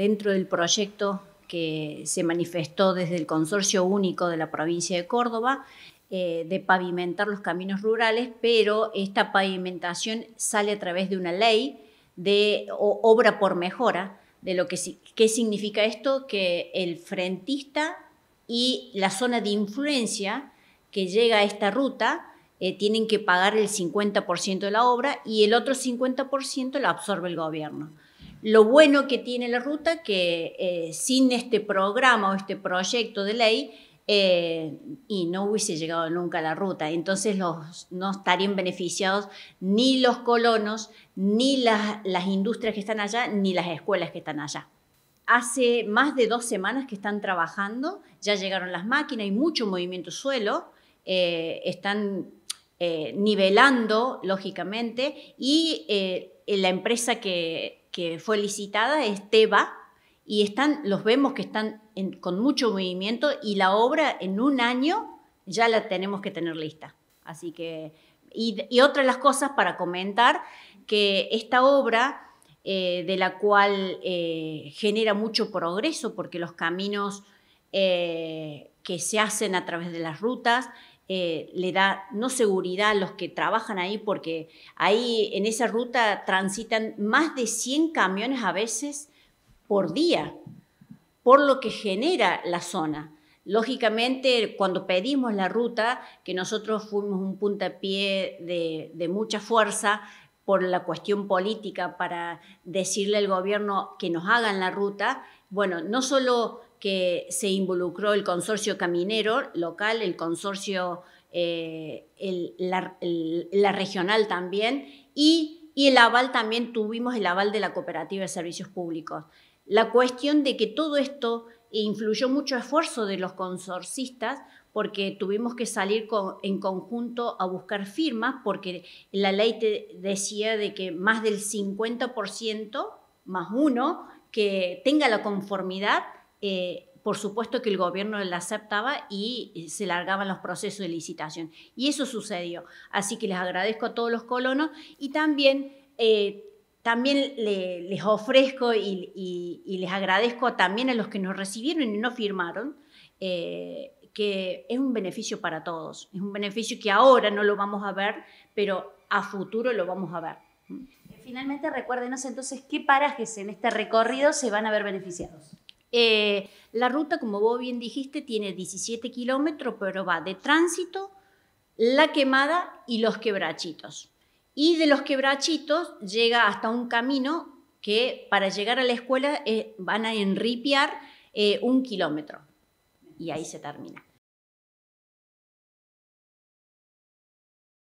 dentro del proyecto que se manifestó desde el Consorcio Único de la provincia de Córdoba, eh, de pavimentar los caminos rurales, pero esta pavimentación sale a través de una ley de obra por mejora, de lo que qué significa esto, que el frentista y la zona de influencia que llega a esta ruta, eh, tienen que pagar el 50% de la obra y el otro 50% lo absorbe el gobierno. Lo bueno que tiene la ruta que eh, sin este programa o este proyecto de ley eh, y no hubiese llegado nunca a la ruta. Entonces no estarían beneficiados ni los colonos, ni las, industrias que están allá, ni las escuelas que están allá. Hace más de dos semanas que están trabajando, ya llegaron las máquinas, hay mucho movimiento suelo, eh, están nivelando, lógicamente, y la empresa que que fue licitada es Teba, y están, los vemos que están con mucho movimiento y la obra en un año ya la tenemos que tener lista. Así que, y, otra de las cosas para comentar, que esta obra... Eh, de la cual eh, genera mucho progreso porque los caminos eh, que se hacen a través de las rutas eh, le da no seguridad a los que trabajan ahí, porque ahí en esa ruta transitan más de 100 camiones a veces por día, por lo que genera la zona. Lógicamente, cuando pedimos la ruta, que nosotros fuimos un puntapié de mucha fuerza, por la cuestión política para decirle al gobierno que nos hagan la ruta, bueno, no solo que se involucró el consorcio caminero local, el consorcio, eh, la, regional también, y, el aval también tuvimos el aval de la cooperativa de servicios públicos. La cuestión de que todo esto influyó mucho esfuerzo de los consorcistas porque tuvimos que salir en conjunto a buscar firmas, porque la ley decía de que más del 50% más uno que tenga la conformidad, eh, por supuesto que el gobierno la aceptaba y eh, se largaban los procesos de licitación. Y eso sucedió. Así que les agradezco a todos los colonos y también... Eh, también les ofrezco y, les agradezco también a los que nos recibieron y no firmaron, que es un beneficio para todos. Es un beneficio que ahora no lo vamos a ver, pero a futuro lo vamos a ver. Finalmente, recuérdenos entonces qué parajes en este recorrido se van a ver beneficiados. Eh, la ruta, como vos bien dijiste, tiene 17 kilómetros, pero va de tránsito, la quemada y los quebrachitos. Y de los quebrachitos llega hasta un camino que para llegar a la escuela eh, van a enripiar eh, un kilómetro. Y ahí se termina.